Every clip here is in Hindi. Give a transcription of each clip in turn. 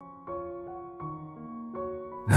you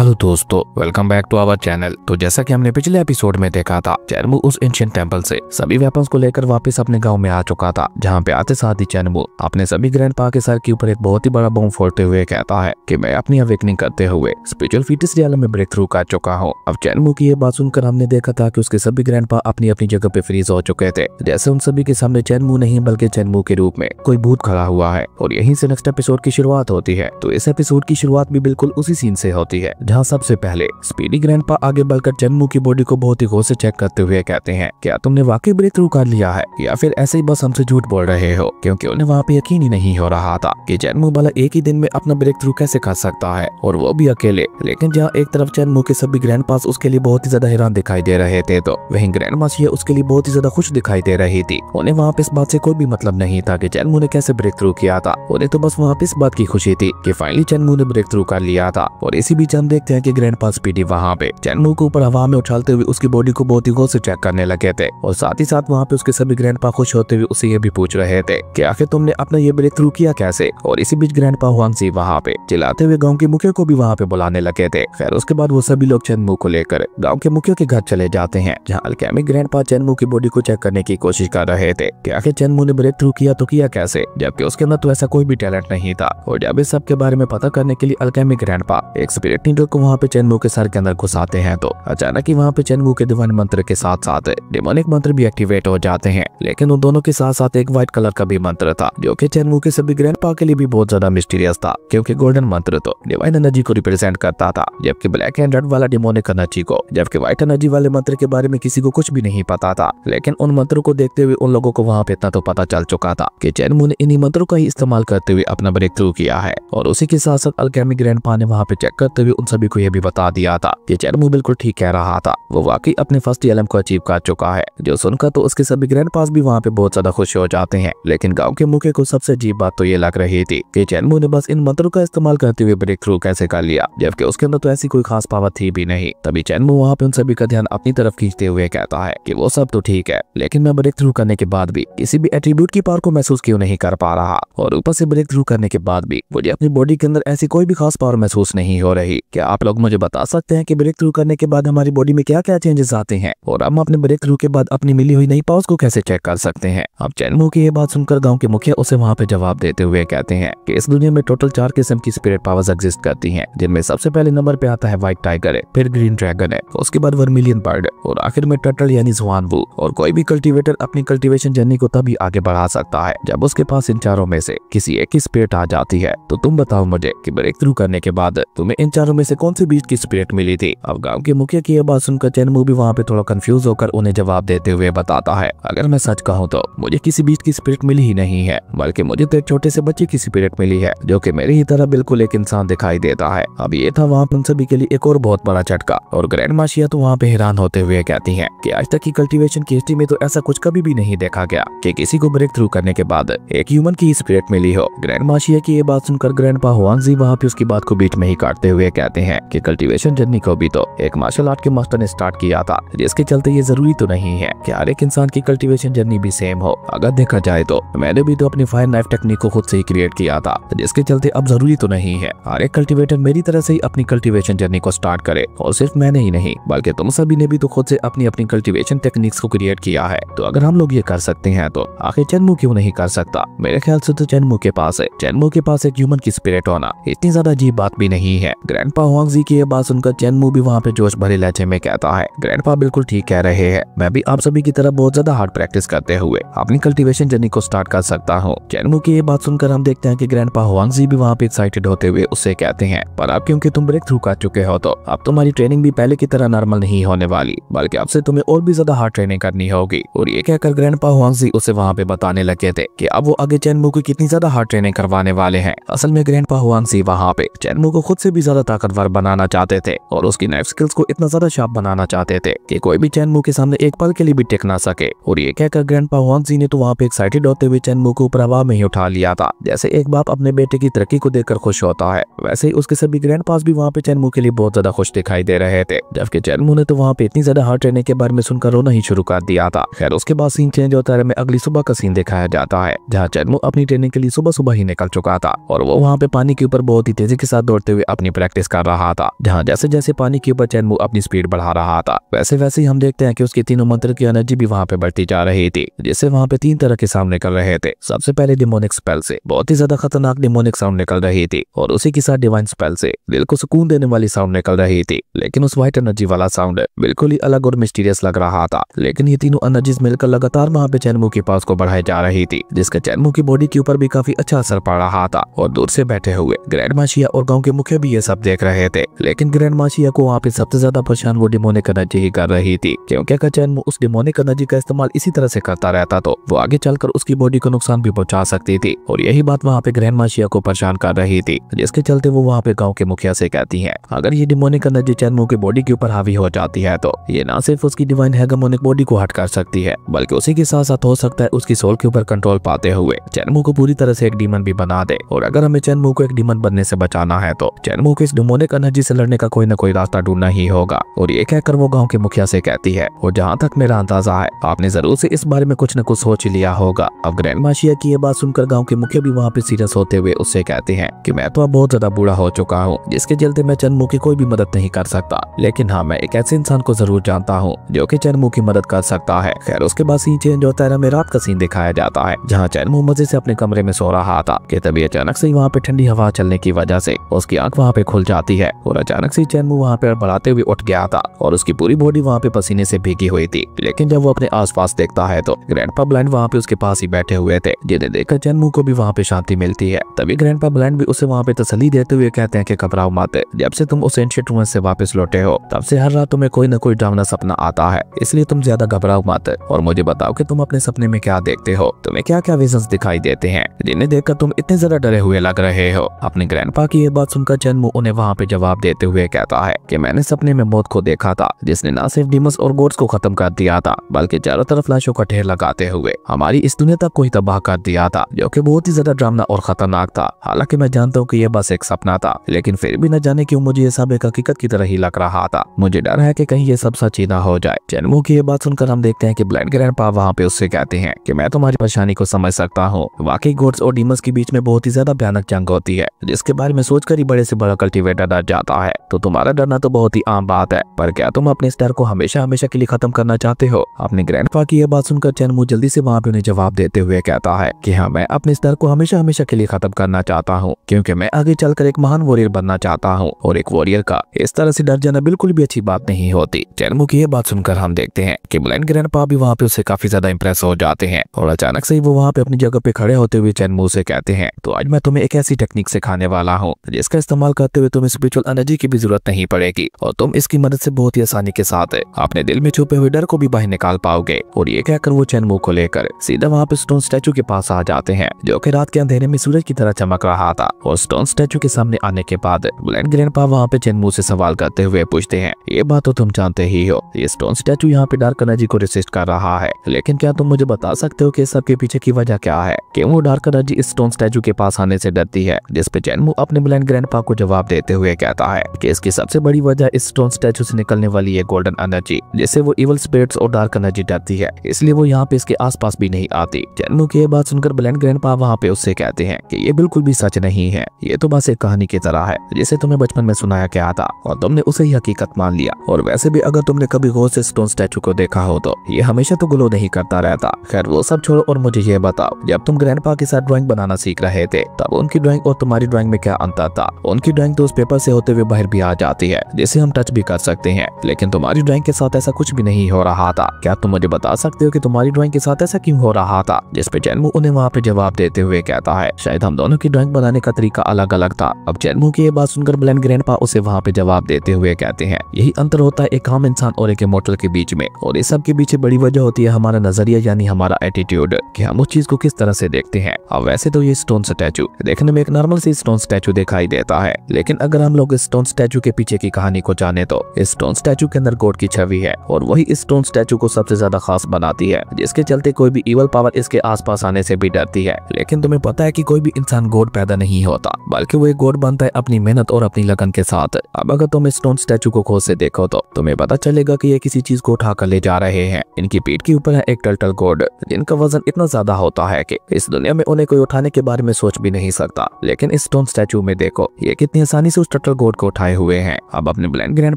हेलो दोस्तों welcome back to our channel तो जैसा कि हमने पिछले एपिसोड में देखा था चैनमू उस एंशियन टेम्पल से सभी वेपन्स को लेकर वापस अपने गांव में आ चुका था जहां पे आते साथ ही चैनमू अपने सभी ग्रैंड पा के सर के ऊपर एक बहुत ही बड़ा बम फोड़ते हुए कहता है कि मैं अपनी अवेकनिंग करते हुए स्पिरिचुअल फिटनेस रियालम में ब्रेक थ्रू कर चुका हूँ अब चैनबू की ये बात सुनकर हमने देखा था की उसके सभी ग्रैंड पा अपनी अपनी जगह पे फ्रीज हो चुके थे जैसे उन सभी के सामने चैनमू नहीं बल्कि चैनबू के रूप में कोई भूत खड़ा हुआ है और यही से नेक्स्ट एपिसोड की शुरुआत होती है तो इस एपिसोड की शुरुआत भी बिल्कुल उसी सीन से होती है जहां सबसे पहले स्पीडी ग्रैंड आगे बढ़कर जन्मू की बॉडी को बहुत ही गौर से चेक करते हुए कहते हैं क्या तुमने वाकई ब्रेक थ्रू कर लिया है या फिर ऐसे ही बस हमसे झूठ बोल रहे हो क्योंकि उन्हें वहाँ पे यकीन ही नहीं हो रहा था कि जन्मू वाला एक ही दिन में अपना ब्रेक थ्रू कैसे कर सकता है और वो भी अकेले लेकिन जहाँ एक तरफ जन्मू के सभी ग्रैंड पास उसके लिए बहुत ही ज्यादा हैरान दिखाई दे रहे थे तो वही ग्रैंड मासी उसके लिए बहुत ही ज्यादा खुश दिखाई दे रही थी उन्हें वहाँ पे इस बात ऐसी कोई भी मतलब नहीं था की जन्मू ने कैसे ब्रेक थ्रू किया था उन्हें तो बस वहाँ पे इस बात की खुशी थी की फाइनली जन्मू ने ब्रेक थ्रू कर लिया था और इसी बीच हम देखते हैं कि ग्रैंड पास पीटी वहाँ पे चैनू को ऊपर हवा में उछालते हुए उसकी बॉडी को बहुत ही गौर से चेक करने लगे थे और साथ ही साथ वहाँ पे उसके सभी ग्रैंड पा खुश होते हुए उसे ये भी पूछ रहे थे की आखिर तुमने अपना ये ब्रेक थ्रू किया कैसे और इसी बीच ग्रैंड पा हुआ सिंह वहाँ पे चिल्लाते हुए गाँव के मुखिया को भी वहाँ पे बुलाने लगे थे खैर उसके बाद वो सभी लोग चैनमू को लेकर गाँव के मुखियों के घर चले जाते हैं जहाँ अल्केमिक ग्रैंड पा चैनमू की बॉडी को चेक करने की कोशिश कर रहे थे की आखिर चैनमू ने ब्रेक थ्रू किया तो किया कैसे जबकि उसके अंदर तो ऐसा कोई भी टैलेंट नहीं था और जब इस सब के बारे में पता करने के लिए अल्केमिक ग्रैंड पा एक स्पिरिट नीडल को वहाँ पे चैनमू के सर के अंदर घुसाते हैं तो अचानक ही वहाँ पे चैनमू के दिवन मंत्र के साथ साथ डिमोनिक मंत्र भी एक्टिवेट हो जाते हैं लेकिन उन दोनों के साथ साथ एक व्हाइट कलर का भी मंत्र था जो की चैनमू के सभी ग्रैंड के लिए भी बहुत ज्यादा मिस्टीरियस था क्यूँकी गोल्डन मंत्र तो डिवाइन एनर्जी को रिप्रेजेंट करता था जबकि ब्लैक एंड रेड वाला डिमोनिक एनर्जी को जबकि व्हाइट एनर्जी वाले मंत्र के बारे में किसी को कुछ भी नहीं पता था लेकिन उन मंत्रों को देखते हुए उन लोगों को वहाँ पे इतना तो पता चल चुका था कि चैनमू ने इन्हीं मंत्रों का ही इस्तेमाल करते हुए अपना ब्रेक थ्रू किया है और उसी के साथ साथ अलकेमी ग्रैंड पा ने वहाँ पे चेक करते हुए उन सब सभी को यह भी बता दिया था कि चेरमू बिल्कुल ठीक कह रहा था वो वाकई अपने फर्स्ट एलम को अचीव कर चुका है जो सुनकर तो उसके सभी ग्रैंड पास भी वहाँ पे बहुत ज्यादा खुश हो जाते हैं लेकिन गाँव के मुखे को सबसे अजीब बात तो ये लग रही थी की चेरमू ने बस इन मंत्रों का इस्तेमाल करते हुए ब्रेक थ्रू कैसे कर लिया जबकि उसके अंदर तो ऐसी कोई खास पावर थी भी नहीं तभी चेनमू वहाँ पे उन सभी का ध्यान अपनी तरफ खींचते हुए कहता है की वो सब तो ठीक है लेकिन मैं ब्रेक थ्रू करने के बाद भी किसी भी एट्रीब्यूट की पावर को महसूस क्यों नहीं कर पा रहा और ऊपर से ब्रेक थ्रू करने के बाद भी मुझे अपनी बॉडी के अंदर ऐसी कोई भी खास पावर महसूस नहीं हो रही क्या आप लोग मुझे बता सकते हैं कि ब्रेक थ्रू करने के बाद हमारी बॉडी में क्या क्या चेंजेस आते हैं और हम अपने ब्रेक थ्रू के बाद अपनी मिली हुई नई पाउस को कैसे चेक कर सकते हैं अब चैनमू की ये बात सुनकर गाँव के मुखिया उसे वहाँ पे जवाब देते हुए कहते हैं की इस दुनिया में टोटल चार किस्म की स्पिरिट पावर एग्जिस्ट करती है जिनमें सबसे पहले नंबर पे आता है व्हाइट टाइगर है फिर ग्रीन ड्रैगन है उसके बाद वर्मिलियन बर्ड और आखिर में टर्टल यानी जुआन वो और कोई भी कल्टीवेटर अपनी कल्टिवेशन जर्नी को तभी आगे बढ़ा सकता है जब उसके पास इन चारों में से किसी एक ही स्पिरिट आ जाती है तो तुम बताओ मुझे कि ब्रेक थ्रू करने के बाद तुम्हें इन चारों में से कौन से बीज की स्पिरिट मिली थी अब गाँव के मुखिया की यह बात सुनकर चैन मूवी वहाँ पे थोड़ा कंफ्यूज होकर उन्हें जवाब देते हुए बताता है अगर मैं सच कहूँ तो मुझे किसी बीज की स्पिरिट मिली ही नहीं है बल्कि मुझे तो एक छोटे से बच्चे की स्पिरिट मिली है जो की मेरी ही तरह बिल्कुल एक इंसान दिखाई देता है अब ये था वहाँ उन सभी के लिए एक और बहुत बड़ा झटका और ग्रैंड माशिया तो वहाँ पे हैरान होते हुए कहती है की आज तक की कल्टिवेशन की हिस्ट्री में तो ऐसा कुछ कभी भी नहीं देखा गया की किसी को ब्रेक थ्रू करने के बाद एक ह्यूमन की स्पिरिट मिली हो ग्रैंड माशिया की ये बात सुनकर ग्रैंड पा हुआ वहाँ पे उसकी बात को बीच में ही काटते हुए कहते सकते हैं कि कल्टीवेशन जर्नी को भी तो एक मार्शल आर्ट के मास्टर ने स्टार्ट किया था जिसके चलते ये जरूरी तो नहीं है कि हर एक इंसान की कल्टीवेशन जर्नी भी सेम हो अगर देखा जाए तो मैंने भी तो अपनी फायर नाइफ टेक्निक को खुद से ही क्रिएट किया था जिसके चलते अब जरूरी तो नहीं है हर एक कल्टीवेटर मेरी तरह से ही अपनी कल्टिवेशन जर्नी को स्टार्ट करे और सिर्फ मैंने ही नहीं बल्कि तुम सभी ने भी तो खुद से अपनी अपनी कल्टिवेशन टेक्निक्स को क्रिएट किया है तो अगर हम लोग ये कर सकते हैं तो आखिर चन्मू क्यों नहीं कर सकता मेरे ख्याल से तो चन्मू के पास है चन्मू के पास एक ह्यूमन की स्पिरिट होना इतनी ज्यादा अजीब बात भी नहीं है ग्रैंड होंगजी की ये बात सुनकर चैनमू भी वहाँ पे जोश भरे लहजे में कहता है ग्रैंड बिल्कुल ठीक कह रहे हैं मैं भी आप सभी की तरह बहुत ज्यादा हार्ड प्रैक्टिस करते हुए अपनी कल्टिवेशन जर्नी को स्टार्ट कर सकता हूँ चैनमू की ये बात सुनकर हम देखते हैं की ग्रैंड पा होंगजी भी वहाँ पे एक्साइटेड होते हुए उसे कहते हैं पर अब क्योंकि तुम ब्रेक थ्रू कर चुके हो तो अब तुम्हारी ट्रेनिंग भी पहले की तरह नॉर्मल नहीं होने वाली बल्कि अब से तुम्हें और भी ज्यादा हार्ड ट्रेनिंग करनी होगी और ये कहकर ग्रैंड पा हुआंगजी उसे वहाँ पे बताने लगे थे कि अब वो आगे चैनमू की कितनी ज्यादा हार्ड ट्रेनिंग करवाने वाले हैं असल में ग्रैंड पा हुआंगजी वहाँ पे चैनमू को खुद से भी ज्यादा ताकतवर शानदार बनाना चाहते थे और उसकी नाइफ स्किल्स को इतना ज्यादा शार्प बनाना चाहते थे कि कोई भी चैनमू के सामने एक पल के लिए भी टिक ना सके और ये कहकर ग्रैंड हुआंग जी ने तो वहाँ पे एक्साइटेड होते हुए चैनमू को ऊपर हवा में ही उठा लिया था जैसे एक बाप अपने बेटे की तरक्की को देखकर खुश होता है वैसे ही उसके सभी ग्रैंड भी वहाँ पे चैनमू के लिए बहुत ज्यादा खुश दिखाई दे रहे थे जबकि चैनमू ने तो वहाँ पे इतनी ज्यादा हार्ट रहने के बारे में सुनकर रोना ही शुरू कर दिया था खैर उसके बाद सीन चेंज होता है अगली सुबह का सीन दिखाया जाता है जहाँ चैनमू अपनी ट्रेनिंग के लिए सुबह सुबह ही निकल चुका था और वो वहाँ पे पानी के ऊपर बहुत ही तेजी के साथ दौड़ते हुए अपनी प्रैक्टिस कर रहा था जहाँ जैसे जैसे पानी के ऊपर चैनमू अपनी स्पीड बढ़ा रहा था वैसे वैसे ही हम देखते हैं कि उसके तीनों मंत्र की एनर्जी भी वहाँ पे बढ़ती जा रही थी जिससे वहाँ पे तीन तरह के साउंड निकल रहे थे सबसे पहले डिमोनिक स्पेल से बहुत ही ज्यादा खतरनाक डिमोनिक साउंड निकल रही थी और उसी के साथ डिवाइन स्पेल से दिल को सुकून देने वाली साउंड निकल रही थी लेकिन उस व्हाइट एनर्जी वाला साउंड बिल्कुल ही अलग और मिस्टीरियस लग रहा था लेकिन ये तीनों एनर्जीज मिलकर लगातार वहाँ पे चैनमू के पास को बढ़ाई जा रही थी जिसका चैनमू की बॉडी के ऊपर भी काफी अच्छा असर पड़ रहा था और दूर से बैठे हुए ग्रैंड माशिया और गाँव के मुखिया भी ये सब देख रहे रहे थे लेकिन ग्रैंड माशिया को वहाँ पे सबसे ज्यादा परेशान वो डिमोनिक एनर्जी ही कर रही थी क्योंकि चैन उस डिमोनिक एनर्जी का इस्तेमाल इसी तरह से करता रहता तो वो आगे चलकर उसकी बॉडी को नुकसान भी पहुंचा सकती थी और यही बात वहाँ पे ग्रैंड माशिया को परेशान कर रही थी जिसके चलते वो वहाँ पे गाँव के मुखिया से कहती है अगर ये डिमोनिक एनर्जी चैनमो की बॉडी के ऊपर हावी हो जाती है तो ये न सिर्फ उसकी डिवाइन हेगामोनिक बॉडी को हट कर सकती है बल्कि उसी के साथ साथ हो सकता है उसकी सोल के ऊपर कंट्रोल पाते हुए चैनमो को पूरी तरह से एक डीमन भी बना दे और अगर हमें चैनमो को एक डीमन बनने से बचाना है तो चैनमो को इस डिमोनिक कन्हा जी से लड़ने का कोई ना कोई रास्ता ढूंढना ही होगा और ये कहकर वो गाँव के मुखिया से कहती है और जहाँ तक मेरा अंदाजा है आपने जरूर से इस बारे में कुछ न कुछ सोच लिया होगा अब ग्रैंड माशिया की ये बात सुनकर गाँव के मुखिया भी वहाँ पे सीरियस होते हुए उससे कहते हैं की मैं तो अब बहुत ज्यादा बूढ़ा हो चुका हूँ जिसके चलते मैं चंदमू की कोई भी मदद नहीं कर सकता लेकिन हाँ मैं एक ऐसे इंसान को जरूर जानता हूँ जो की चंदमू की मदद कर सकता है खैर उसके बाद सीन चेंज होता है रात का सीन दिखाया जाता है जहाँ चंदमू मजे से अपने कमरे में सो रहा था कि तभी अचानक से वहाँ पे ठंडी हवा चलने की वजह से उसकी आंख वहाँ पे खुल जाती है है और अचानक से चैनमू वहाँ पे बढ़ाते हुए उठ गया था और उसकी पूरी बॉडी वहाँ पे पसीने से भीगी हुई थी लेकिन जब वो अपने आस देखता है तो ग्रैंडपा ब्लैंड वहाँ पे उसके पास ही बैठे हुए थे जिन्हें देखकर चैनमू को भी वहाँ पे शांति मिलती है तभी ग्रैंड ब्लाइंड भी उसे वहाँ पे तसली देते हुए कहते हैं की घबराओ मत जब से तुम उस एंशियट रूम से वापस लौटे हो तब से हर रात तुम्हें कोई न कोई डरावना सपना आता है इसलिए तुम ज्यादा घबराओ मत और मुझे बताओ की तुम अपने सपने में क्या देखते हो तुम्हें क्या क्या विजन दिखाई देते हैं जिन्हें देखकर तुम इतने ज्यादा डरे हुए लग रहे हो अपने ग्रैंडपा की ये बात सुनकर चैनमू उन्हें वहाँ पे जवाब देते हुए कहता है कि मैंने सपने में मौत को देखा था जिसने न सिर्फ डिमस और गोड्स को खत्म कर दिया था बल्कि चारों तरफ लाशों का ढेर लगाते हुए हमारी इस दुनिया तक को ही तबाह कर दिया था जो की बहुत ही ज्यादा ड्रामना और खतरनाक था हालांकि मैं जानता हूँ की यह बस एक सपना था लेकिन फिर भी न जाने क्यूँ मुझे यह सब एक हकीकत की तरह ही लग रहा था मुझे डर है की कहीं ये सब सची न हो जाए जन्मों की यह बात सुनकर हम देखते हैं की ब्लैंड ग्रैंड पा वहाँ पे उससे कहते हैं की मैं तुम्हारी परेशानी को समझ सकता हूँ वाकई गोड्स और डिमस के बीच में बहुत ही ज्यादा भयानक जंग होती है जिसके बारे में सोचकर ही बड़े से बड़ा कल्टीवेटर डर जाता है तो तुम्हारा डरना तो बहुत ही आम बात है पर क्या तुम अपने इस डर को हमेशा हमेशा के लिए खत्म करना चाहते हो अपने ग्रैंड की यह बात सुनकर चैनमू जल्दी से वहाँ पे उन्हें जवाब देते हुए कहता है की हाँ मैं अपने इस डर को हमेशा हमेशा के लिए खत्म करना चाहता हूँ क्यूँकी मैं आगे चलकर एक महान वॉरियर बनना चाहता हूँ और एक वॉरियर का इस तरह से डर जाना बिल्कुल भी अच्छी बात नहीं होती चैनमू की यह बात सुनकर हम देखते हैं की ब्लैंड ग्रैंड भी वहाँ पे उसे काफी ज्यादा इम्प्रेस हो जाते हैं और अचानक से ही वो वहाँ पे अपनी जगह पे खड़े होते हुए चैनमू से कहते हैं तो आज मैं तुम्हें एक ऐसी टेक्निक सिखाने वाला हूँ जिसका इस्तेमाल करते हुए तुम इस स्पिरिचुअल एनर्जी की भी जरूरत नहीं पड़ेगी और तुम इसकी मदद से बहुत ही आसानी के साथ अपने दिल में छुपे हुए डर को भी बाहर निकाल पाओगे और ये कहकर वो चैनमो को लेकर सीधा वहाँ पे स्टोन स्टैचू के पास आ जाते हैं जो की रात के अंधेरे में सूरज की तरह चमक रहा था और स्टोन स्टैचू के सामने आने के बाद ब्लैंड ग्रैंड पा वहाँ पे चैनमो से सवाल करते हुए पूछते हैं ये बात तो तुम जानते ही हो ये स्टोन स्टैचू यहाँ पे डार्क एनर्जी को रिसिस्ट कर रहा है लेकिन क्या तुम मुझे बता सकते हो कि सबके पीछे की वजह क्या है क्यों वो डार्क एनर्जी इस स्टोन स्टैचू के पास आने से डरती है जिसपे चैनमो अपने ब्लैंड ग्रैंड को जवाब देते हुए हुए कहता है कि इसकी सबसे बड़ी वजह इस स्टोन स्टैचू से निकलने वाली है गोल्डन एनर्जी जिससे वो इवल स्पिरिट्स और डार्क एनर्जी डरती है इसलिए वो यहाँ पे इसके आसपास भी नहीं आती जन्मू की बात सुनकर ब्लैंड ग्रैंड पा वहाँ पे उससे कहते हैं की ये बिल्कुल भी सच नहीं है ये तो बस एक कहानी की तरह है जिसे तुम्हें बचपन में सुनाया गया था और तुमने उसे ही हकीकत मान लिया और वैसे भी अगर तुमने कभी गौर से स्टोन स्टैचू को देखा हो तो ये हमेशा तो ग्लो नहीं करता रहता खैर वो सब छोड़ो और मुझे ये बताओ जब तुम ग्रैंड के साथ ड्रॉइंग बनाना सीख रहे थे तब उनकी ड्रॉइंग और तुम्हारी ड्रॉइंग में क्या अंतर था उनकी ड्रॉइंग तो उस पेपर से होते हुए बाहर भी आ जाती है जिसे हम टच भी कर सकते हैं लेकिन तुम्हारी ड्राइंग के साथ ऐसा कुछ भी नहीं हो रहा था क्या तुम मुझे बता सकते हो कि तुम्हारी ड्राइंग के साथ ऐसा क्यों हो रहा था जिसपे जैनमू उन्हें वहाँ पे जवाब देते हुए कहता है शायद हम दोनों की ड्राइंग बनाने का तरीका अलग अलग था अब जैनमू की ये बात सुनकर ब्लैन ग्रैंड उसे वहाँ पे जवाब देते हुए कहते हैं यही अंतर होता है एक आम इंसान और एक मोटर के बीच में और इस सब के पीछे बड़ी वजह होती है हमारा नजरिया यानी हमारा एटीट्यूड कि हम उस चीज को किस तरह से देखते हैं अब वैसे तो ये स्टोन स्टैचू देखने में एक नॉर्मल सी स्टोन स्टैचू दिखाई देता है लेकिन अगर हम हम लोग स्टोन स्टैचू के पीछे की कहानी को जाने तो स्टोन स्टैचू के अंदर गोड की छवि है और वही स्टोन स्टैचू को सबसे ज्यादा खास बनाती है जिसके चलते कोई भी इवल पावर इसके आसपास आने से भी डरती है लेकिन तुम्हें पता है कि कोई भी इंसान गोड पैदा नहीं होता बल्कि वो एक गोड बनता है अपनी मेहनत और अपनी लगन के साथ अब अगर तुम स्टोन स्टैचू को खोज से देखो तो तुम्हें पता चलेगा की ये किसी चीज को उठा कर ले जा रहे हैं इनकी पीठ के ऊपर है एक टल्टल गोड जिनका वजन इतना ज्यादा होता है की इस दुनिया में उन्हें कोई उठाने के बारे में सोच भी नहीं सकता लेकिन इस स्टोन स्टैचू में देखो ये कितनी आसानी से उस शटल कोट को उठाए हुए हैं अब अपने ब्लैंड ग्रैंड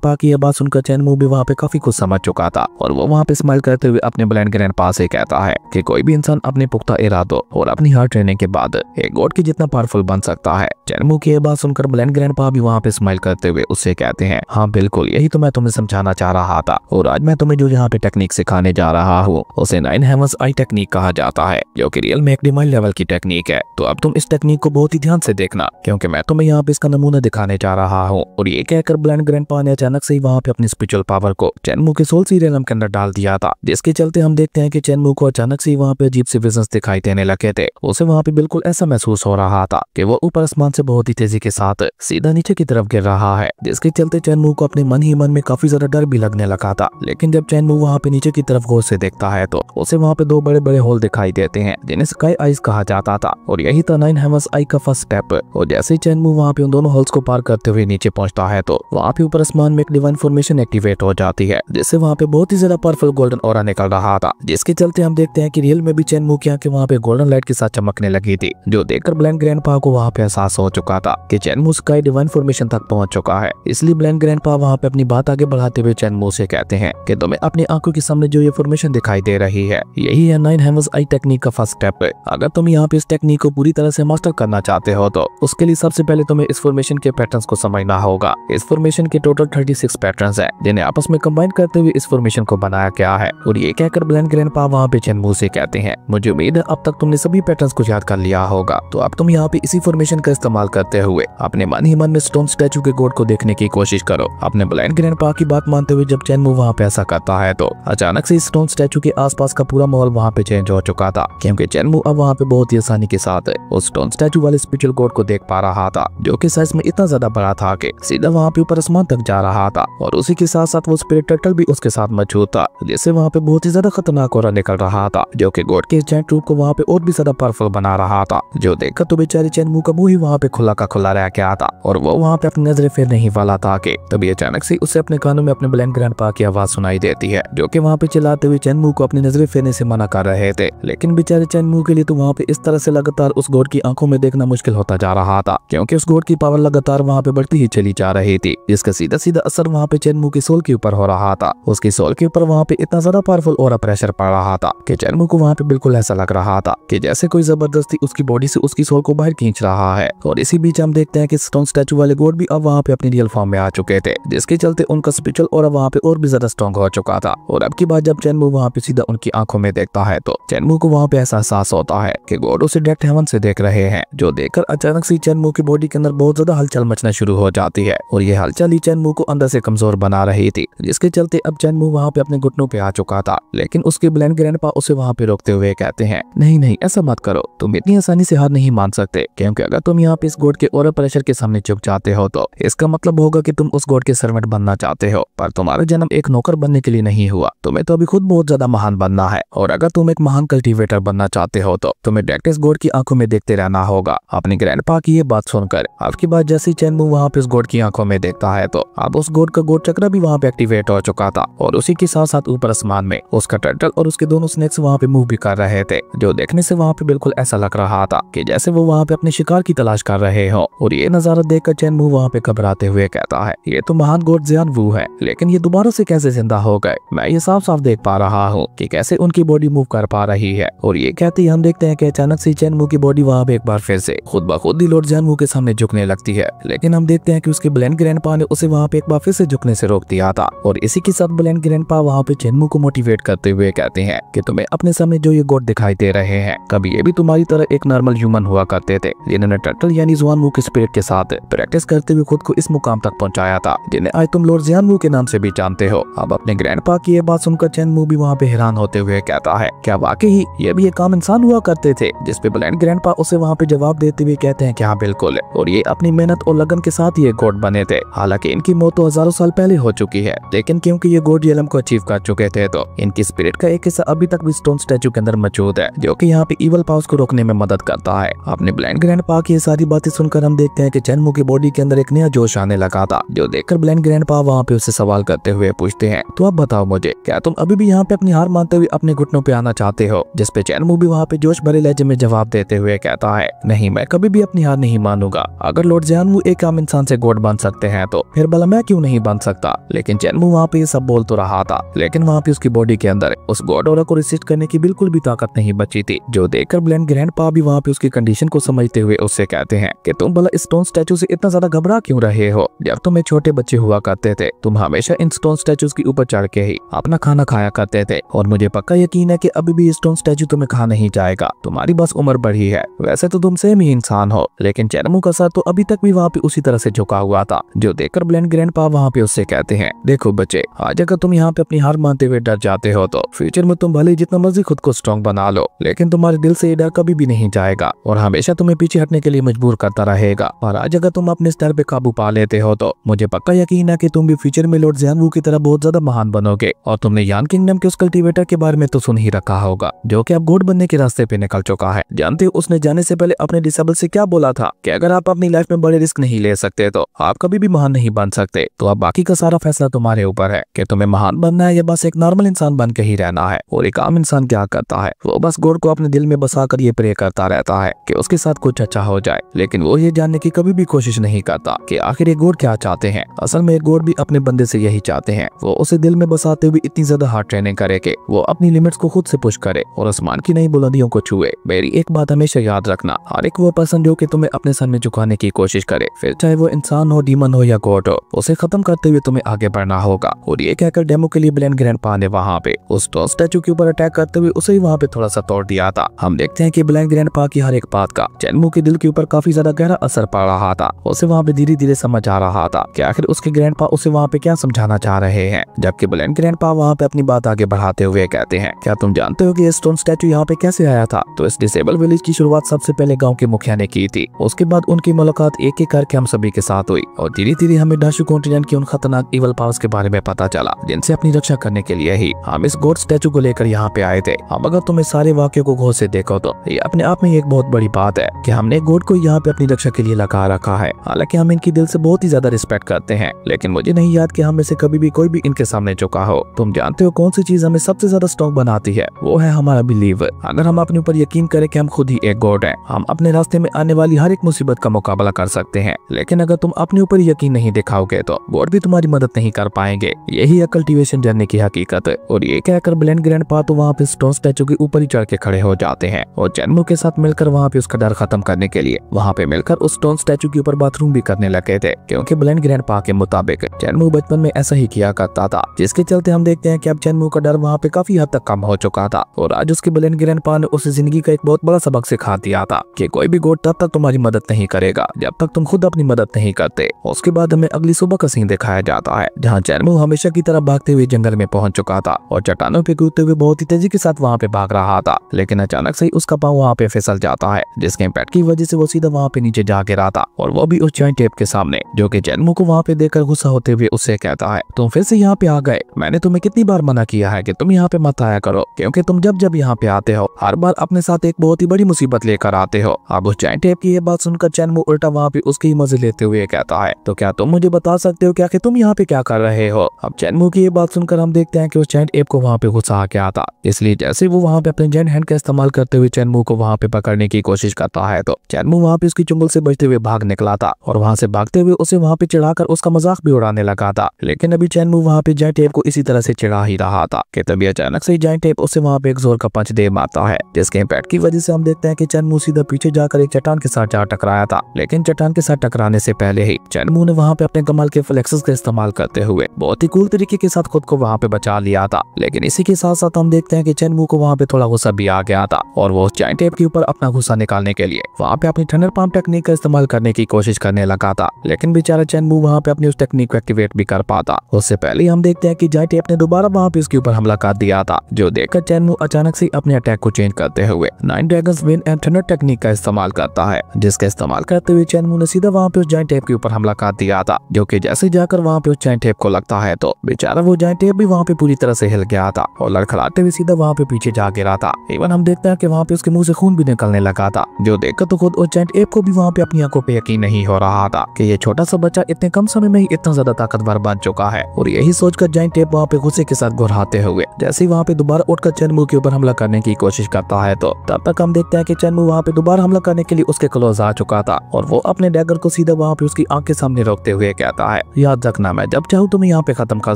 पा की यह बात सुनकर चैन मुंह भी वहाँ पे काफी कुछ समझ चुका था और वो वहाँ पे स्माइल करते हुए अपने ब्लैंड ग्रैंड पा से कहता है की कोई भी इंसान अपने पुख्ता इरादों और अपनी हार ट्रेनिंग के बाद एक गोड की जितना पावरफुल बन सकता है चैन मुंह की यह बात सुनकर ब्लैंड ग्रैंड पा भी वहाँ पे स्माइल करते हुए उससे कहते हैं हाँ बिल्कुल यही तो मैं तुम्हें समझाना चाह रहा था और आज मैं तुम्हें जो यहाँ पे टेक्निक सिखाने जा रहा हूँ उसे नाइन हेमस आई टेक्निक कहा जाता है जो की रियल में एक लेवल की टेक्निक है तो अब तुम इस टेक्निक को बहुत ही ध्यान से देखना क्योंकि मैं तुम्हें यहाँ पे इसका नमूना दिखाने जा जा रहा हूँ और ये कहकर ब्लैंड ग्रैंडपा ने अचानक से ही वहाँ पे अपनी स्पिरिचुअल पावर को चैनमू के सोल सीरियलम के अंदर डाल दिया था जिसके चलते हम देखते हैं की चैनमू को अचानक से वहाँ पे अजीब से विजन दिखाई देने लगे थे उसे वहाँ पे बिल्कुल ऐसा महसूस हो रहा था की वो ऊपर आसमान से बहुत ही तेजी के साथ सीधा नीचे की तरफ गिर रहा है जिसके चलते चैनमू को अपने मन ही मन में काफी ज्यादा डर भी लगने लगा था लेकिन जब चैनमू वहाँ पे नीचे की तरफ गौर से देखता है तो उसे वहाँ पे दो बड़े बड़े होल दिखाई देते हैं जिन्हें स्काई आइस कहा जाता था और यही था नाइन हेमस आई का फर्स्ट स्टेप और जैसे ही चैनमू वहाँ पे उन दोनों होल्स को पार कर देखते हुए नीचे पहुंचता है तो वहाँ पे ऊपर आसमान में एक डिवाइन फॉर्मेशन एक्टिवेट हो जाती है जिससे वहाँ पे बहुत ही ज्यादा पर्पल गोल्डन और निकल रहा था जिसके चलते हम देखते हैं की रियल में भी चैन मुखिया की वहाँ पे गोल्डन लाइट के साथ चमकने लगी थी जो देखकर ब्लैंड ग्रैंड को वहाँ पे एहसास हो चुका था की चैन मुंह डिवाइन फॉर्मेशन तक पहुँच चुका है इसलिए ब्लैंड ग्रैंड वहाँ पे अपनी बात आगे बढ़ाते हुए चैन मुंह से कहते हैं की तुम्हें अपनी आंखों के सामने जो ये फॉर्मेशन दिखाई दे रही है यही है नाइन हेमस आई टेक्निक का फर्स्ट स्टेप अगर तुम यहाँ पे इस टेक्निक को पूरी तरह से मास्टर करना चाहते हो तो उसके लिए सबसे पहले तुम्हें इस फॉर्मेशन के पैटर्न पैटर्न्स को समझना होगा इस फॉर्मेशन के टोटल 36 पैटर्न है जिन्हें आपस में कंबाइन करते हुए इस फॉर्मेशन को बनाया गया है और ये कहकर ब्लैंड ग्रैंड पा वहाँ पे चंद मुंह कहते हैं मुझे उम्मीद है अब तक तुमने सभी पैटर्न को याद कर लिया होगा तो अब तुम यहाँ पे इसी फॉर्मेशन का इस्तेमाल करते हुए अपने मन ही मन में स्टोन स्टैचू के गोड को देखने की कोशिश करो अपने ब्लैंड ग्रैंड पा की बात मानते हुए जब चैन मुंह वहाँ पे ऐसा करता है तो अचानक से स्टोन स्टैचू के आस का पूरा माहौल वहाँ पे चेंज हो चुका था क्योंकि चैनमू अब वहाँ पे बहुत ही आसानी के साथ उस स्टोन स्टैचू वाले स्पिरिचुअल गोड को देख पा रहा था जो कि साइज में इतना ज्यादा पड़ा था कि सीधा वहाँ पे ऊपर आसमान तक जा रहा था और उसी के साथ साथ वो स्पिरिट टर्टल भी उसके साथ मौजूद था जिससे वहाँ पे बहुत ही ज्यादा खतरनाक और निकल रहा था जो की गोड के चैन ट्रूप को वहाँ पे और भी ज्यादा पावरफुल बना रहा था जो देखकर तो बेचारे चैन मुंह का मुंह ही वहाँ पे खुला का खुला रह गया था और वो वहाँ पे अपनी नजरे फिर नहीं वाला था कि तभी अचानक से उसे अपने कानों में अपने ब्लैंड ग्रैंड पा की आवाज सुनाई देती है जो की वहाँ पे चलाते हुए चैन मुंह को अपनी नजरे फेरने से मना कर रहे थे लेकिन बेचारे चैन मुंह के लिए तो वहाँ पे इस तरह से लगातार उस गोड की आंखों में देखना मुश्किल होता जा रहा था क्योंकि उस गोड की पावर लगातार वहाँ पे बढ़ती ही चली जा रही थी जिसका सीधा सीधा असर वहाँ पे चैनमू के सोल के ऊपर हो रहा था उसके सोल के ऊपर वहाँ पे इतना ज्यादा पावरफुल और प्रेशर पड़ रहा था की चैनमू को वहाँ पे बिल्कुल ऐसा लग रहा था की जैसे कोई जबरदस्ती उसकी बॉडी से उसकी सोल को बाहर खींच रहा है और इसी बीच हम देखते हैं की स्टोन स्टैचू वाले गोड भी अब वहाँ पे अपने रियल फॉर्म में आ चुके थे जिसके चलते उनका स्पिरिचुअल और वहाँ पे और भी ज्यादा स्ट्रॉन्ग हो चुका था और अब की बात जब चैनमू वहाँ पे सीधा उनकी आंखों में देखता है तो चैनमू को वहाँ पे ऐसा एहसास होता है की गोड उसे डायरेक्ट हेवन से देख रहे हैं जो देखकर अचानक से चैनमू की बॉडी के अंदर बहुत ज्यादा हलचल मचना शुरू हो जाती है और ये हलचल ही चैनमू को अंदर से कमजोर बना रही थी जिसके चलते अब चैनमू वहाँ पे अपने घुटनों पे आ चुका था लेकिन उसके ब्लैंड ग्रैंड उसे वहाँ पे रोकते हुए कहते हैं नहीं नहीं ऐसा मत करो तुम इतनी आसानी से हार नहीं मान सकते क्योंकि अगर तुम यहाँ पे इस गोड के और प्रेशर के सामने चुप जाते हो तो इसका मतलब होगा की तुम उस गोड के सर्वेंट बनना चाहते हो पर तुम्हारा जन्म एक नौकर बनने के लिए नहीं हुआ तुम्हें तो अभी खुद बहुत ज्यादा महान बनना है और अगर तुम एक महान कल्टीवेटर बनना चाहते हो तो तुम्हें इस गोड की आंखों में देखते रहना होगा अपने ग्रैंड की ये बात सुनकर आपकी बात जैसी चैनमू बाबू वहाँ पे उस गोट की आंखों में देखता है तो अब उस गोट का गोट चक्र भी वहाँ पे एक्टिवेट हो चुका था और उसी के साथ साथ ऊपर आसमान में उसका टर्टल और उसके दोनों स्नेक्स वहाँ पे मूव भी कर रहे थे जो देखने से वहाँ पे बिल्कुल ऐसा लग रहा था की जैसे वो वहाँ पे अपने शिकार की तलाश कर रहे हो और ये नजारा कर चैन मुह वहाँ पे घबराते हुए कहता है ये तो महान गोट जियान वो है लेकिन ये दोबारा से कैसे जिंदा हो गए मैं ये साफ साफ देख पा रहा हूँ की कैसे उनकी बॉडी मूव कर पा रही है और ये कहते ही हम देखते हैं की अचानक से चैन मुह की बॉडी वहाँ पे एक बार फिर से खुद ब खुद दिलोर जैन मुह के सामने झुकने लगती है लेकिन लेकिन हम देखते हैं कि उसके ब्लैंड ग्रैंडपा ने उसे वहाँ पे एक बार फिर से झुकने से रोक दिया था और इसी के साथ ब्लैंड ग्रैंडपा वहाँ पे चेनमू को मोटिवेट करते हुए कहते हैं कि तुम्हें अपने सामने जो ये गोट दिखाई दे रहे हैं कभी ये भी तुम्हारी तरह एक नॉर्मल ह्यूमन हुआ करते थे जिन्होंने टर्टल यानी जुआन मुंह के स्पिरिट के साथ प्रैक्टिस करते हुए खुद को इस मुकाम तक पहुँचाया था जिन्हें आज तुम लॉर्ड जियान मुंह के नाम से भी जानते हो अब अपने ग्रैंड की ये बात सुनकर चेनमू भी वहाँ पे हैरान होते हुए कहता है क्या वाकई ही ये भी एक आम इंसान हुआ करते थे जिसपे ब्लैंड ग्रैंड उसे वहाँ पे जवाब देते हुए कहते हैं की हाँ बिल्कुल और ये अपनी मेहनत और लगन के साथ ये गोट बने थे हालांकि इनकी मौत तो हजारों साल पहले हो चुकी है लेकिन क्योंकि ये गोट येलम को अचीव कर चुके थे तो इनकी स्पिरिट का एक हिस्सा अभी तक भी स्टोन स्टेचू के अंदर मौजूद है जो की यहाँ पे इवल पाउस को रोकने में मदद करता है अपने ब्लैंड ग्रैंड पा की सारी बातें सुनकर हम देखते हैं की चनमू की बॉडी के अंदर एक नया जोश आने लगा था जो देखकर ब्लैंड ग्रैंड पा वहाँ पे उसे सवाल करते हुए पूछते हैं तो आप बताओ मुझे क्या तुम अभी भी यहाँ पे अपनी हार मानते हुए अपने घुटनों पे आना चाहते हो जिसपे चैनमू भी वहाँ पे जोश भरे लहजे में जवाब देते हुए कहता है नहीं मैं कभी भी अपनी हार नहीं मानूंगा अगर लॉर्ड जयानमू एक हम इंसान से गोड बन सकते हैं तो फिर भला मैं क्यों नहीं बन सकता लेकिन चैनमू वहाँ पे ये सब बोल तो रहा था लेकिन वहाँ पे उसकी बॉडी के अंदर उस गोड ओरा को रिसिस्ट करने की बिल्कुल भी ताकत नहीं बची थी जो देखकर ब्लैंड ग्रैंड पा भी वहाँ पे उसकी कंडीशन को समझते हुए उससे कहते हैं की तुम भला स्टोन स्टेचू ऐसी इतना ज्यादा घबरा क्यूँ रहे हो जब तुम्हे छोटे बच्चे हुआ करते थे तुम हमेशा इन स्टोन स्टेचू के ऊपर चढ़ के ही अपना खाना खाया करते थे और मुझे पक्का यकीन है की अभी भी स्टोन स्टेचू तुम्हें खा नहीं जाएगा तुम्हारी बस उम्र बढ़ी है वैसे तो तुम सेम ही इंसान हो लेकिन चैनमू का सर तो अभी तक भी वहाँ पे उस उसी तरह से झुका हुआ था जो देखकर ब्लेंड ग्रैंड पा वहाँ पे उससे कहते हैं देखो बच्चे आज अगर तुम यहाँ पे अपनी हार मानते हुए डर जाते हो तो फ्यूचर में तुम भले जितना मर्जी खुद को स्ट्रॉन्ग बना लो लेकिन तुम्हारे दिल से ये डर कभी भी नहीं जाएगा और हमेशा तुम्हें पीछे हटने के लिए मजबूर करता रहेगा और आज अगर तुम अपने स्तर पे काबू पा लेते हो तो मुझे पक्का यकीन है की तुम भी फ्यूचर में लॉर्ड जैन की तरह बहुत ज्यादा महान बनोगे और तुमने यान किंगडम के उस कल्टिवेटर के बारे में तो सुन ही रखा होगा जो की अब गोड बनने के रास्ते पे निकल चुका है जानते हो उसने जाने ऐसी पहले अपने डिसेबल ऐसी क्या बोला था की अगर आप अपनी लाइफ में बड़े रिस्क नहीं ले सकते तो आप कभी भी महान नहीं बन सकते तो अब बाकी का सारा फैसला तुम्हारे ऊपर है कि तुम्हें महान बनना है या बस एक नॉर्मल इंसान बन के ही रहना है और एक आम इंसान क्या करता है वो बस गोड को अपने दिल में बसा कर ये प्रे करता रहता है की उसके साथ कुछ अच्छा हो जाए लेकिन वो ये जानने की कभी भी कोशिश नहीं करता की आखिर ये गोड क्या चाहते हैं असल में गोड भी अपने बंदे ऐसी यही चाहते हैं वो उसे दिल में बसाते हुए इतनी ज्यादा हार्ड ट्रेनिंग करे के वो अपनी लिमिट्स को खुद से पुश करे और आसमान की नई बुलंदियों को छुए मेरी एक बात हमेशा याद रखना हर एक वो पर्सन जो की तुम्हें अपने सामने झुकाने की कोशिश करे फिर चाहे वो इंसान हो डीमन हो या गॉड हो उसे खत्म करते हुए तुम्हें आगे बढ़ना होगा और ये कहकर डेमो के लिए ब्लैंड ग्रैंड पा ने वहाँ पे उस टॉस स्टैचू के ऊपर अटैक करते हुए उसे वहाँ पे थोड़ा सा तोड़ दिया था हम देखते हैं की ब्लैंड ग्रैंड पा की हर एक बात का चैनमू के दिल के ऊपर काफी ज्यादा गहरा असर पड़ रहा था उसे वहाँ पे धीरे धीरे समझ आ रहा था की आखिर उसके ग्रैंड पा उसे वहाँ पे क्या समझाना चाह रहे हैं जबकि ब्लैंड ग्रैंड पा वहाँ पे अपनी बात आगे बढ़ाते हुए कहते हैं क्या तुम जानते हो की स्टोन स्टैचू यहाँ पे कैसे आया था तो इस डिसेबल विलेज की शुरुआत सबसे पहले गाँव के मुखिया ने की थी उसके बाद उनकी मुलाकात एक एक करके हम सभी के साथ हुई और धीरे धीरे हमें डाशु कॉन्टिनेंट की उन खतरनाक इवल पावर्स के बारे में पता चला जिनसे अपनी रक्षा करने के लिए ही हम इस गोड स्टेचू को लेकर यहाँ पे आए थे हम अगर तुम इस सारे वाक्य को घोर से देखो तो ये अपने आप में एक बहुत बड़ी बात है की हमने गोड को यहाँ पे अपनी रक्षा के लिए लगा रखा है हालांकि हम इनकी दिल से बहुत ही ज्यादा रिस्पेक्ट करते हैं लेकिन मुझे नहीं याद की हम इसे कभी भी कोई भी इनके सामने चुका हो तुम जानते हो कौन सी चीज हमें सबसे ज्यादा स्ट्रॉन्ग बनाती है वो है हमारा बिलीव अगर हम अपने ऊपर यकीन करें कि हम खुद ही एक गॉड हैं हम अपने रास्ते में आने वाली हर एक मुसीबत का मुकाबला कर सकते हैं लेकिन अगर तुम अपने ऊपर यकीन नहीं दिखाओगे तो बोर्ड भी तुम्हारी मदद नहीं कर पाएंगे यही है कल्टिवेशन जर्नी की हकीकत और ये कहकर ब्लैंड ग्रैंड पा तो वहाँ पे स्टोन स्टैचू के ऊपर ही चढ़ के खड़े हो जाते हैं और जन्मू के साथ मिलकर वहाँ पे उसका डर खत्म करने के लिए वहाँ पे मिलकर उस स्टोन स्टैचू के ऊपर बाथरूम भी करने लगे थे क्यूँकी ब्लैंड ग्रैंड पा के मुताबिक जन्मू बचपन में ऐसा ही किया करता था जिसके चलते हम देखते हैं की अब जन्मू का डर वहाँ पे काफी हद तक कम हो चुका था और आज उसके ब्लैंड ग्रैंड पा ने उसे जिंदगी का एक बहुत बड़ा सबक सिखा दिया था की कोई भी गोट तब तक तुम्हारी मदद नहीं करेगा जब तक तुम खुद अपनी अपनी मदद नहीं करते उसके बाद हमें अगली सुबह का सीन दिखाया जाता है जहाँ चैनमो हमेशा की तरफ भागते हुए जंगल में पहुंच चुका था और चट्टानों पे कूदते हुए बहुत ही तेजी के साथ वहाँ पे भाग रहा था लेकिन अचानक से ही उसका पाँव वहाँ पे फिसल जाता है जिसके इम्पैक्ट की वजह से वो सीधा वहाँ पे नीचे जा गिरा था और वो भी उस जॉइंट टेप के सामने जो की जैनमो को वहाँ पे देखकर गुस्सा होते हुए उससे कहता है तुम फिर से यहाँ पे आ गए मैंने तुम्हें कितनी बार मना किया है की तुम यहाँ पे मत आया करो क्यूँकी तुम जब जब यहाँ पे आते हो हर बार अपने साथ एक बहुत ही बड़ी मुसीबत लेकर आते हो अब उस जॉइंट टेप की ये बात सुनकर चैनमो उल्टा वहाँ पे उसके ही मजे लेते हुए कहता है तो क्या तुम मुझे बता सकते हो क्या कि तुम यहाँ पे क्या कर रहे हो अब चैनमू की ये बात सुनकर हम देखते हैं कि उस चैन एप को वहाँ पे गुस्सा आ गया था इसलिए जैसे वो वहाँ पे अपने जेंट हैंड का इस्तेमाल करते हुए चैनमू को वहाँ पे पकड़ने की कोशिश करता है तो चैनमू वहाँ पे उसकी चुंगल से बचते हुए भाग निकला था और वहाँ से भागते हुए उसे वहाँ पे चिढ़ाकर उसका मजाक भी उड़ाने लगा था लेकिन अभी चैनमू वहाँ पे जैन एप को इसी तरह से चढ़ा ही रहा था की तभी अचानक से जैन टेप उसे वहाँ पे एक जोर का पंच दे मारता है जिसके इम्पैक्ट की वजह से हम देखते हैं कि चैनमू सीधा पीछे जाकर एक चट्टान के साथ जा टकराया था लेकिन चट्टान के साथ टकरा बनाने से पहले ही चैनमू ने वहाँ पे अपने कमल के फ्लेक्सेस का इस्तेमाल करते हुए बहुत ही कूल तरीके के साथ खुद को वहाँ पे बचा लिया था लेकिन इसी के साथ साथ हम देखते हैं कि चैनमू को वहाँ पे थोड़ा गुस्सा भी आ गया था और वो चैन टेप के ऊपर अपना गुस्सा निकालने के लिए वहाँ पे अपनी थंडर पाम टेक्निक का इस्तेमाल करने की कोशिश करने लगा था लेकिन बेचारा चैनमू वहाँ पे अपनी उस टेक्निक को एक्टिवेट भी कर पाता उससे पहले हम देखते हैं की जय टेप ने दोबारा वहाँ पे उसके ऊपर हमला कर दिया था जो देखकर चैनमू अचानक से अपने अटैक को चेंज करते हुए nine dragon win and thunder technique का इस्तेमाल करता है जिसका इस्तेमाल करते हुए चैनमू ने सीधा वहाँ पे उस जॉइंट टेप के ऊपर हमला कर दिया था जो की जैसे जाकर वहाँ पे उस जॉइंट टेप को लगता है तो बेचारा वो जॉइंट टेप भी वहाँ पे पूरी तरह से हिल गया था और लड़खड़ाते हुए सीधा वहाँ पे पीछे जा गिरा था इवन हम देखते हैं की वहाँ पे उसके मुँह से खून भी निकलने लगा था जो देखकर तो खुद उस जॉइंट एप को भी वहाँ पे अपनी आंखों पे यकीन नहीं हो रहा था की ये छोटा सा बच्चा इतने कम समय में ही इतना ज्यादा ताकतवर बन चुका है और यही सोचकर जॉइंट टेप वहाँ पे गुस्से के साथ घुराते हुए जैसे ही वहाँ पे दोबारा उठकर चनमू के ऊपर हमला करने की कोशिश करता है तो तब तक हम देखते हैं की चनमू वहाँ पे दोबारा हमला करने के लिए उसके क्लोज आ चुका था और वो अपने डैगर को सीधा वहाँ पे उसकी आँख के सामने रोकते हुए कहता है याद रखना मैं जब चाहूँ तुम्हें तो यहाँ पे खत्म कर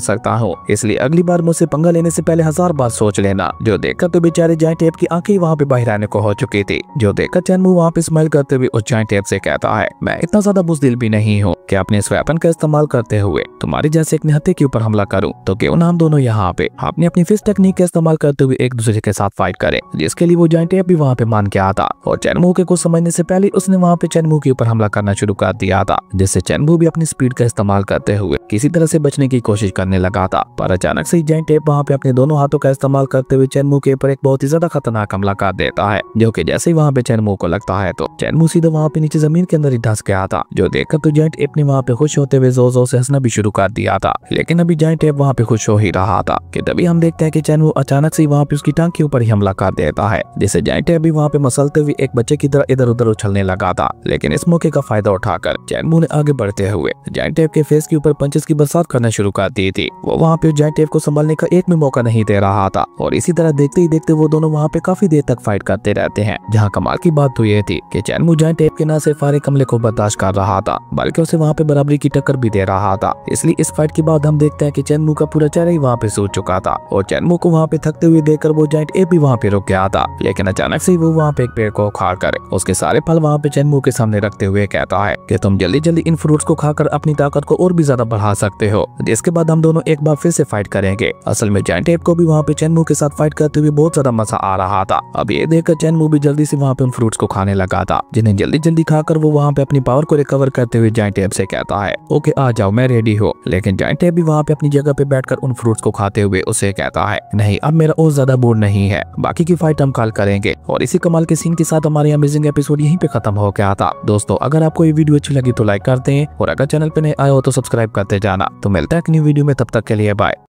सकता हूँ इसलिए अगली बार मुझसे पंगा लेने ऐसी पहले हजार बार सोच लेना जो देखकर तो बेचारे जाय टेप की आंखें वहाँ पे बाहर आने को हो चुकी थी जो देखकर चैनमू वहाँ पे स्माइल करते हुए उस जाय टेप से कहता है मैं इतना ज्यादा बुजदिल भी नहीं हूँ की अपने इस वेपन का इस्तेमाल करते हुए तुम्हारे जैसे एक निहत्ते के ऊपर हमला करूँ तो क्यों नाम दोनों यहाँ पे आपने अपनी फिस टेक्निक का इस्तेमाल करते हुए एक दूसरे के साथ फाइट करें जिसके लिए वो जाय टेप भी वहाँ पे मान के आता और चैनमू के कुछ समझने ऐसी पहले उसने वहाँ पे चैनमू के ऊपर हमला करना शुरू कर कर दिया था जिससे चैनबू भी अपनी स्पीड का इस्तेमाल करते हुए किसी तरह से बचने की कोशिश करने लगा था पर अचानक से जैन टेप वहाँ पे अपने दोनों हाथों का इस्तेमाल करते हुए चैनमू के ऊपर एक बहुत ही ज्यादा खतरनाक हमला कर देता है जो की जैसे ही वहाँ पे चैनमू को लगता है तो चैनमू सीधे वहाँ पे नीचे जमीन के अंदर ही धस गया था जो देखकर तो जैन टेप ने वहाँ पे खुश होते हुए जोर जोर से हंसना भी शुरू कर दिया था लेकिन अभी जैन टेप वहाँ पे खुश हो ही रहा था की तभी हम देखते हैं की चैनमू अचानक से वहाँ पे उसकी टांग के ऊपर ही हमला कर देता है जिसे जैन टेप भी वहाँ पे मसलते हुए एक बच्चे की तरह इधर उधर उछलने लगा था लेकिन इस मौके का फायदा उठा कर जैन ने आगे बढ़ते हुए जैन टेप के फेस के ऊपर पंचेस की बरसात करना शुरू कर दी थी वो वहाँ पे जैन टेप को संभालने का एक भी मौका नहीं दे रहा था और इसी तरह देखते ही देखते वो दोनों वहाँ पे काफी देर तक फाइट करते रहते हैं जहाँ कमाल की बात तो ये थी की जैनमू जैन टेप के न सिर्फ फारे कमले को बर्दाश्त कर रहा था बल्कि उसे वहाँ पे बराबरी की टक्कर भी दे रहा था इसलिए इस फाइट के बाद हम देखते हैं की चैनमू का पूरा चेहरा ही वहाँ पे सूच चुका था और चैनमू को वहाँ पे थकते हुए देख वो जॉइंट एप भी वहाँ पे रुक गया था लेकिन अचानक से वो वहाँ पे एक पेड़ को उखाड़ कर उसके सारे फल वहाँ पे चैनमू के सामने रखते हुए कहता है कि तुम जल्दी जल्दी इन फ्रूट्स को खाकर अपनी ताकत को और भी ज्यादा बढ़ा सकते हो जिसके बाद हम दोनों एक बार फिर से फाइट करेंगे असल में जैन टेप को भी वहाँ पे चैनमू के साथ फाइट करते हुए बहुत ज्यादा मजा आ रहा था अब ये देखकर चैनमू भी जल्दी से वहाँ पे उन फ्रूट्स को खाने लगा था जिन्हें जल्दी जल्दी खाकर वो वहाँ पे अपनी पावर को रिकवर करते हुए जैन टेप से कहता है ओके आ जाओ मैं रेडी हूँ लेकिन जैन टेप भी वहाँ पे अपनी जगह पे बैठकर उन फ्रूट्स को खाते हुए उसे कहता है नहीं अब मेरा और ज्यादा बोर्ड नहीं है बाकी की फाइट हम कल करेंगे और इसी कमाल के सीन के साथ हमारे अमेजिंग एपिसोड यहीं पे खत्म हो गया था दोस्तों अगर आपको ये वीडियो अच्छी लगी तो लाइक कर दें और अगर चैनल पर नहीं आए हो तो सब्सक्राइब करते जाना तो मिलता है न्यू वीडियो में तब तक के लिए बाय